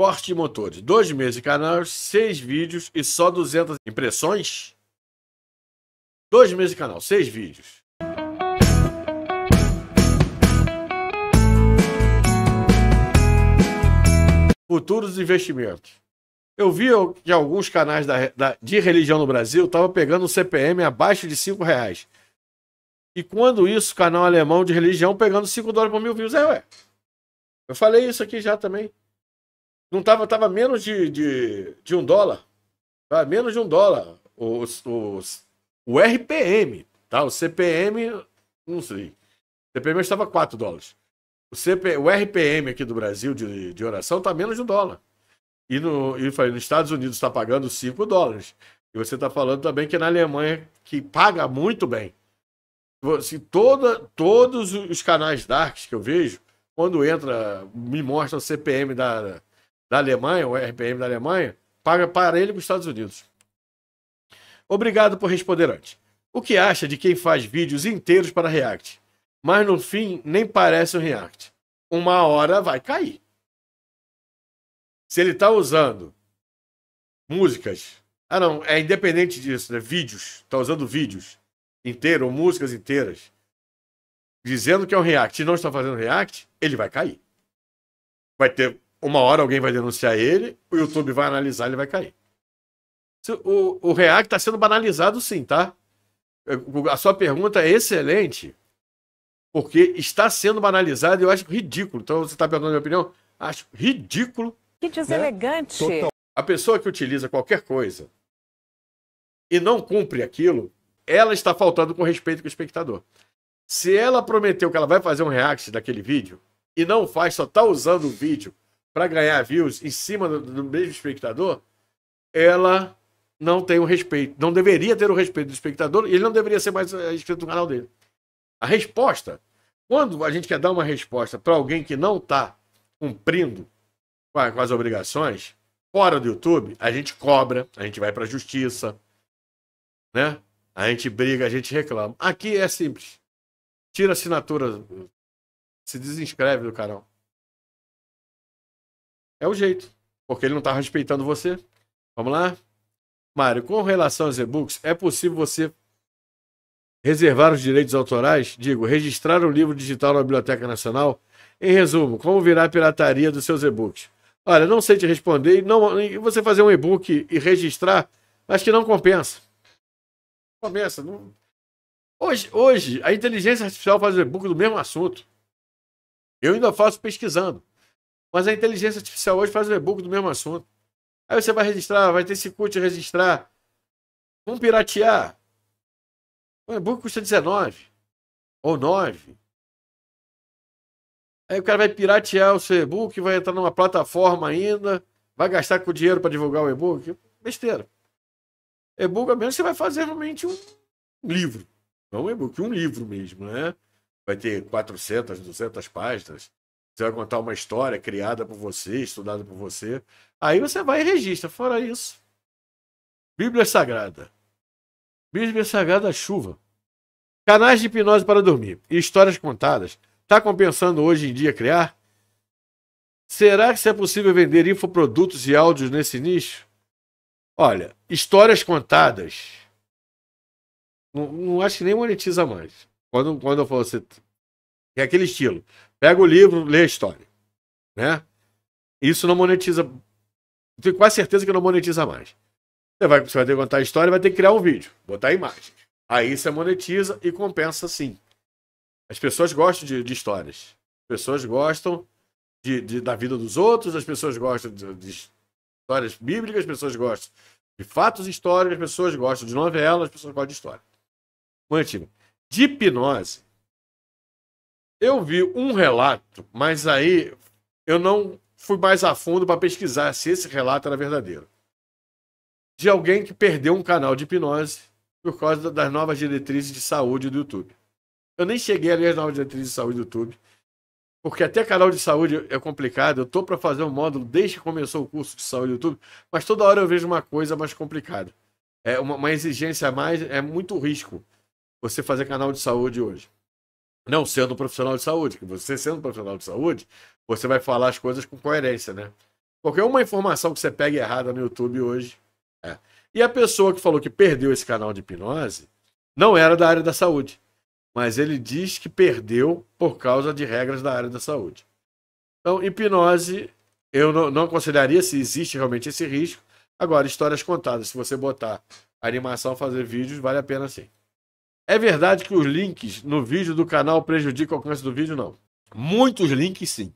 Corte de motores. Dois meses de canal, seis vídeos e só 200 impressões? Dois meses de canal, seis vídeos. Futuros investimentos. Eu vi que alguns canais da, da, de religião no Brasil estavam pegando um CPM abaixo de 5 reais. E quando isso, canal alemão de religião pegando 5 dólares por mil views. É, ué. Eu falei isso aqui já também. Não tava, tava menos de, de, de um dólar. Tava menos de um dólar. Os, os, o RPM, tá? O CPM, não sei. O CPM estava 4 dólares. O, CP, o RPM aqui do Brasil de, de oração tá menos de um dólar. E, no, e falei, nos Estados Unidos está pagando 5 dólares. E você está falando também que na Alemanha, que paga muito bem. Se toda, todos os canais darks que eu vejo, quando entra, me mostra o CPM da, da Alemanha, o RPM da Alemanha, paga parelho para os Estados Unidos. Obrigado por responder antes. O que acha de quem faz vídeos inteiros para React, mas no fim nem parece um React? Uma hora vai cair. Se ele está usando músicas, ah não, é independente disso, né? Vídeos, está usando vídeos inteiros ou músicas inteiras, dizendo que é um React e não está fazendo React, ele vai cair. Vai ter uma hora alguém vai denunciar ele, o YouTube vai analisar, ele vai cair. O, o React está sendo banalizado sim, tá? A sua pergunta é excelente, porque está sendo banalizado e eu acho ridículo. Então, você está perguntando a minha opinião? Acho ridículo. Que né? deselegante. Né? A pessoa que utiliza qualquer coisa e não cumpre aquilo, ela está faltando com respeito com o espectador. Se ela prometeu que ela vai fazer um react daquele vídeo e não faz, só está usando o vídeo para ganhar views em cima do, do, mesmo espectador, ela não tem o respeito. Não deveria ter o respeito do espectador e ele não deveria ser mais eh, inscrito no canal dele. A resposta, quando a gente quer dar uma resposta para alguém que não está cumprindo com, a, com as obrigações, fora do YouTube, a gente cobra, a gente vai para a justiça, né? A gente briga, a gente reclama. Aqui é simples. Tira a assinatura, se desinscreve do canal. É o jeito. Porque ele não está respeitando você. Vamos lá? Mário, com relação aos e-books, é possível você reservar os direitos autorais? Digo, registrar o um livro digital na Biblioteca Nacional? Em resumo, como virar a pirataria dos seus e-books? Olha, não sei te responder. Não, você fazer um e-book e registrar, acho que não compensa. Compensa. Não... Hoje, hoje, a inteligência artificial faz o e-book do mesmo assunto. Eu ainda faço pesquisando. Mas a inteligência artificial hoje faz o e-book do mesmo assunto. Aí você vai registrar, vai ter esse curso registrar. Vamos piratear. O e-book custa 19 ou 9. Aí o cara vai piratear o seu e-book, vai entrar numa plataforma ainda, vai gastar com dinheiro para divulgar o e-book. Besteira. E-book, a menos você vai fazer realmente um livro. Não um e-book, um livro mesmo, né? Vai ter 400, 200 páginas. Você vai contar uma história criada por você, estudada por você. Aí você vai e registra. Fora isso. Bíblia Sagrada. Bíblia Sagrada Chuva. Canais de hipnose para dormir e histórias contadas. Está compensando hoje em dia criar? Será que se é possível vender infoprodutos e áudios nesse nicho? Olha, histórias contadas. Não, não acho que nem monetiza mais. Quando, quando eu falo, você assim, é aquele estilo. Pega o livro, lê a história. Né? Isso não monetiza. Tenho quase certeza que não monetiza mais. Você vai, você vai ter que contar a história vai ter que criar um vídeo, botar a imagem. Aí você monetiza e compensa sim. As pessoas gostam de, de histórias. As pessoas gostam de, de, da vida dos outros, as pessoas gostam de, de histórias bíblicas, as pessoas gostam de fatos históricos, as pessoas gostam de novelas, as pessoas gostam de história. Mantido. De hipnose, eu vi um relato, mas aí eu não fui mais a fundo para pesquisar se esse relato era verdadeiro. De alguém que perdeu um canal de hipnose por causa das novas diretrizes de saúde do YouTube. Eu nem cheguei a ler as novas diretrizes de saúde do YouTube, porque até canal de saúde é complicado. Eu tô para fazer um módulo desde que começou o curso de saúde do YouTube, mas toda hora eu vejo uma coisa mais complicada. É uma, uma exigência a mais, é muito risco você fazer canal de saúde hoje. Não sendo um profissional de saúde, que você sendo um profissional de saúde, você vai falar as coisas com coerência, né? Qualquer uma informação que você pega errada no YouTube hoje. É. E a pessoa que falou que perdeu esse canal de hipnose não era da área da saúde. Mas ele diz que perdeu por causa de regras da área da saúde. Então, hipnose, eu não, não consideraria se existe realmente esse risco. Agora, histórias contadas, se você botar animação, fazer vídeos, vale a pena sim. É verdade que os links no vídeo do canal prejudicam o alcance do vídeo? Não. Muitos links, sim.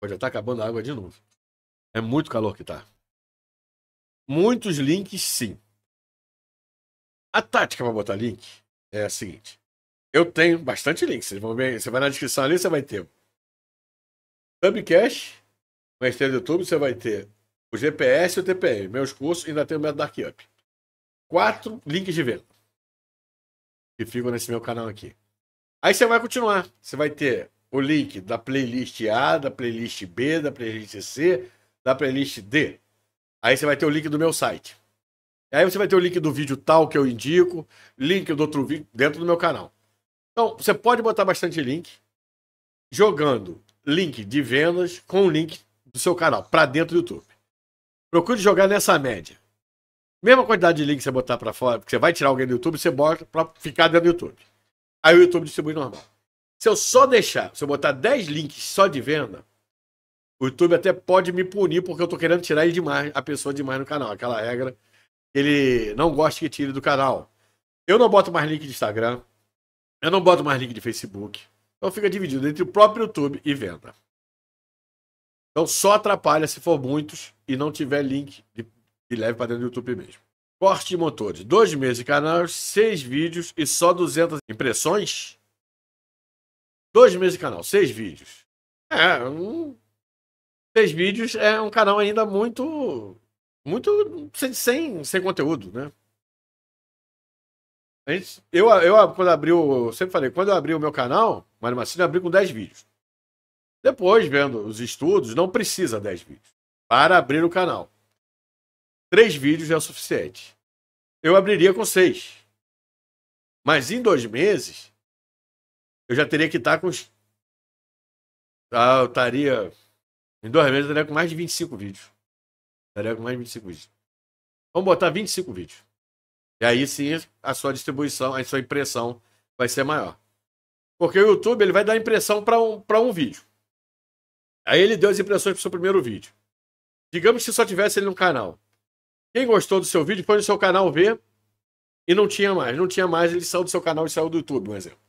Pô, já tá acabando a água de novo. É muito calor que tá. Muitos links, sim. A tática para botar link é a seguinte. Eu tenho bastante links. Vocês vão ver. Você vai na descrição ali, você vai ter Subcash, na esteira do YouTube, você vai ter o GPS e o TPM. Meus cursos ainda tem o método Dark Up. Quatro links de venda que ficam nesse meu canal aqui. Aí você vai continuar. Você vai ter o link da playlist A, da playlist B, da playlist C, da playlist D. Aí você vai ter o link do meu site. Aí você vai ter o link do vídeo tal que eu indico, link do outro vídeo dentro do meu canal. Então, você pode botar bastante link, jogando link de vendas com o link do seu canal para dentro do YouTube. Procure jogar nessa média. Mesma quantidade de link que você botar para fora, porque você vai tirar alguém do YouTube, você bota para ficar dentro do YouTube. Aí o YouTube distribui normal. Se eu só deixar, se eu botar 10 links só de venda, o YouTube até pode me punir porque eu tô querendo tirar ele demais, a pessoa demais no canal. Aquela regra, ele não gosta que tire do canal. Eu não boto mais link de Instagram, eu não boto mais link de Facebook. Então fica dividido entre o próprio YouTube e venda. Então só atrapalha se for muitos e não tiver link de e leve para dentro do YouTube mesmo. Corte de motores. Dois meses de canal, seis vídeos e só 200 impressões? Dois meses de canal, seis vídeos. É, um... seis vídeos é um canal ainda muito... Muito sem, sem conteúdo, né? A gente, eu, eu, quando abri o. Eu sempre falei, quando eu abri o meu canal, Mário Massino, abri com 10 vídeos. Depois, vendo os estudos, não precisa 10 vídeos para abrir o canal três vídeos já é o suficiente. Eu abriria com seis. Mas em dois meses, eu já teria que estar com os. Ah, eu estaria. Em dois meses, eu estaria com mais de 25 vídeos. Eu estaria com mais de 25 vídeos. Vamos botar 25 vídeos. E aí sim, a sua distribuição, a sua impressão vai ser maior. Porque o YouTube ele vai dar impressão para um, um vídeo. Aí ele deu as impressões para o seu primeiro vídeo. Digamos que só tivesse ele no canal. Quem gostou do seu vídeo, foi no seu canal ver. E não tinha mais. Não tinha mais, ele saiu do seu canal e saiu do YouTube, um exemplo.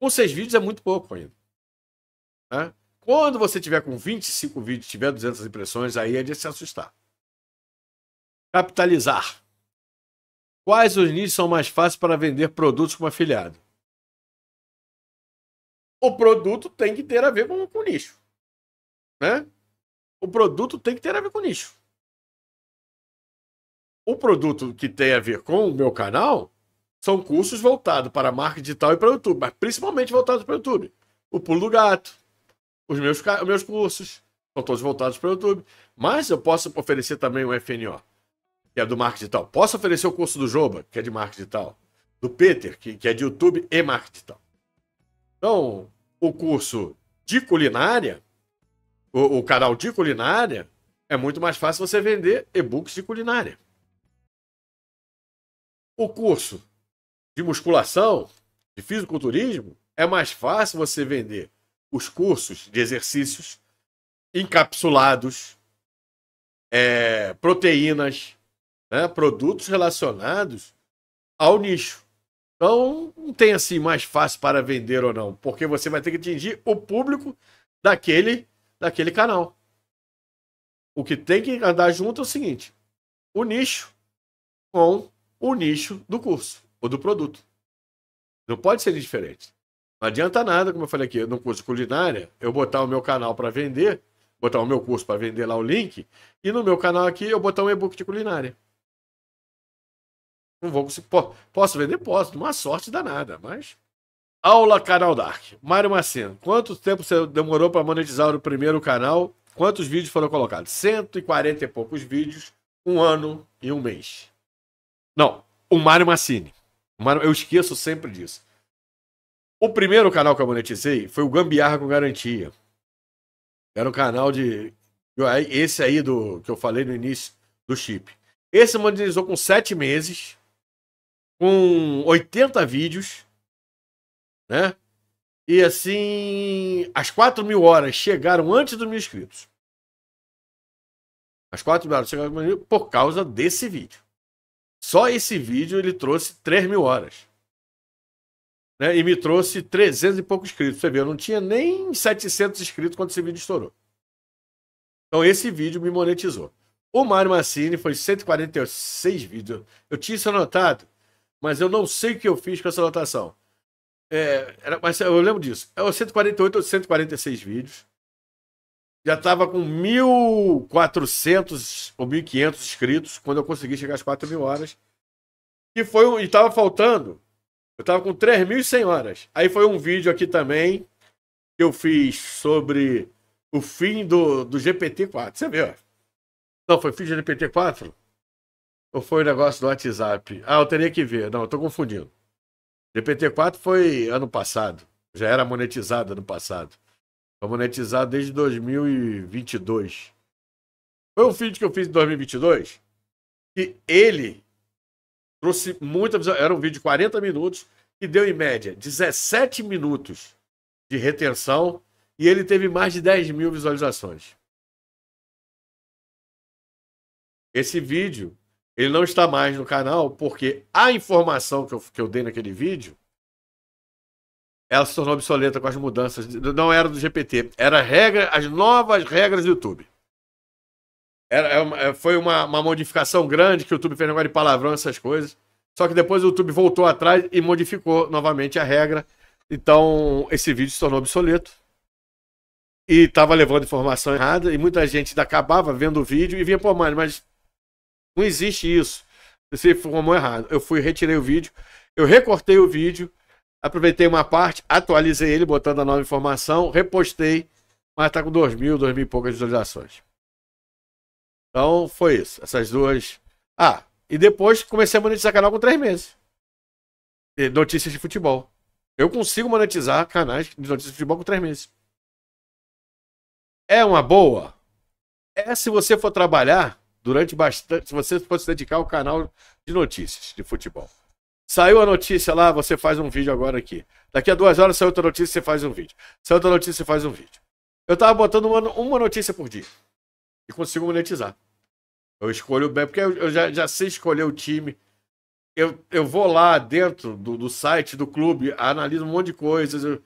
Com seis vídeos é muito pouco ainda. Tá? Quando você tiver com 25 vídeos, tiver 200 impressões, aí é de se assustar. Capitalizar. Quais os nichos são mais fáceis para vender produtos como afiliado? O produto tem que ter a ver com, com nicho. Né? O produto tem que ter a ver com nicho o produto que tem a ver com o meu canal são cursos voltados para marca digital e para o YouTube, mas principalmente voltados para o YouTube. O Pulo do Gato, os meus, os meus cursos, são todos voltados para o YouTube. Mas eu posso oferecer também o FNO, que é do marketing digital. Posso oferecer o curso do Joba, que é de marketing digital. Do Peter, que, que é de YouTube e marketing digital. Então, o curso de culinária, o, o canal de culinária, é muito mais fácil você vender e-books de culinária o curso de musculação, de fisiculturismo, é mais fácil você vender os cursos de exercícios encapsulados, é, proteínas, né, produtos relacionados ao nicho. Então, não tem assim mais fácil para vender ou não, porque você vai ter que atingir o público daquele, daquele canal. O que tem que andar junto é o seguinte: o nicho com o nicho do curso ou do produto. Não pode ser diferente. Não adianta nada, como eu falei aqui, no curso de culinária, eu botar o meu canal para vender, botar o meu curso para vender lá o link, e no meu canal aqui eu botar um e-book de culinária. Não vou conseguir. Posso vender? Posso, uma sorte danada, mas. Aula Canal Dark. Mário macena quanto tempo você demorou para monetizar o primeiro canal? Quantos vídeos foram colocados? 140 e poucos vídeos, um ano e um mês. Não, o Mário Massini. O Mário, eu esqueço sempre disso. O primeiro canal que eu monetizei foi o Gambiarra com Garantia. Era um canal de. Esse aí do que eu falei no início do chip. Esse monetizou com sete meses, com 80 vídeos, né? E assim, as 4 mil horas chegaram antes dos mil inscritos. As 4 mil horas chegaram por causa desse vídeo. Só esse vídeo ele trouxe 3 mil horas. Né? E me trouxe 300 e poucos inscritos. Você vê, eu não tinha nem 700 inscritos quando esse vídeo estourou. Então esse vídeo me monetizou. O Mário Massini foi 146 vídeos. Eu tinha isso anotado, mas eu não sei o que eu fiz com essa anotação. É, era, mas eu lembro disso. É 148 ou 146 vídeos já estava com 1.400 ou 1.500 inscritos quando eu consegui chegar às 4 mil horas. E foi e estava faltando. Eu estava com 3.100 horas. Aí foi um vídeo aqui também que eu fiz sobre o fim do, do GPT-4. Você viu? Não, foi fim do GPT-4? Ou foi o negócio do WhatsApp? Ah, eu teria que ver. Não, eu estou confundindo. GPT-4 foi ano passado. Já era monetizado ano passado. Pra monetizar desde 2022. Foi um vídeo que eu fiz em 2022 que ele trouxe muita visão. Era um vídeo de 40 minutos que deu, em média, 17 minutos de retenção e ele teve mais de 10 mil visualizações. Esse vídeo, ele não está mais no canal porque a informação que eu, que eu dei naquele vídeo ela se tornou obsoleta com as mudanças. Não era do GPT, era regra, as novas regras do YouTube. Era, é é, foi uma, uma modificação grande que o YouTube fez negócio de palavrão, essas coisas. Só que depois o YouTube voltou atrás e modificou novamente a regra. Então esse vídeo se tornou obsoleto. E estava levando informação errada. E muita gente acabava vendo o vídeo e vinha, pô, mano, mas não existe isso. Você formou errado. Eu fui, retirei o vídeo. Eu recortei o vídeo Aproveitei uma parte, atualizei ele, botando a nova informação, repostei, mas tá com 2 mil, 2 mil e poucas visualizações. Então foi isso. Essas duas. Ah, e depois comecei a monetizar canal com 3 meses. E notícias de futebol. Eu consigo monetizar canais de notícias de futebol com 3 meses. É uma boa? É se você for trabalhar durante bastante. Se você for se dedicar ao canal de notícias de futebol. Saiu a notícia lá, você faz um vídeo agora aqui. Daqui a duas horas saiu outra notícia, você faz um vídeo. Saiu outra notícia, você faz um vídeo. Eu tava botando uma, uma notícia por dia. E consigo monetizar. Eu escolho bem, porque eu já, já sei escolher o time. Eu, eu vou lá dentro do, do site do clube, analiso um monte de coisas. Eu,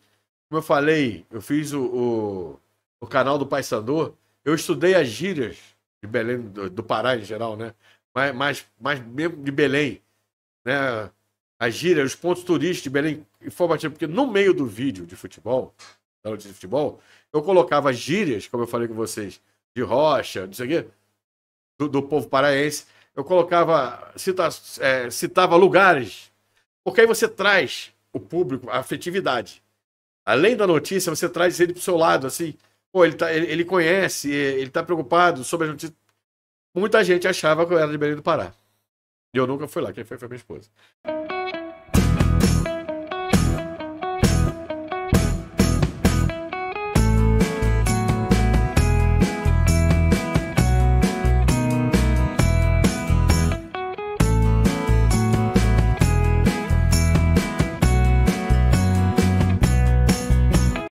como eu falei, eu fiz o, o, o canal do Pai Sandor. Eu estudei as gírias de Belém, do, do Pará em geral, né? mas mais, mais mesmo de Belém. Né? a gíria, os pontos turísticos de Belém informativo, porque no meio do vídeo de futebol, da notícia de futebol, eu colocava gírias, como eu falei com vocês, de rocha, não sei o quê, do, do povo paraense. Eu colocava, cita, é, citava lugares, porque aí você traz o público, a afetividade. Além da notícia, você traz ele pro seu lado, assim, pô, ele, tá, ele, ele conhece, ele está preocupado sobre a notícia. Muita gente achava que eu era de Belém do Pará. E eu nunca fui lá, quem foi foi minha esposa.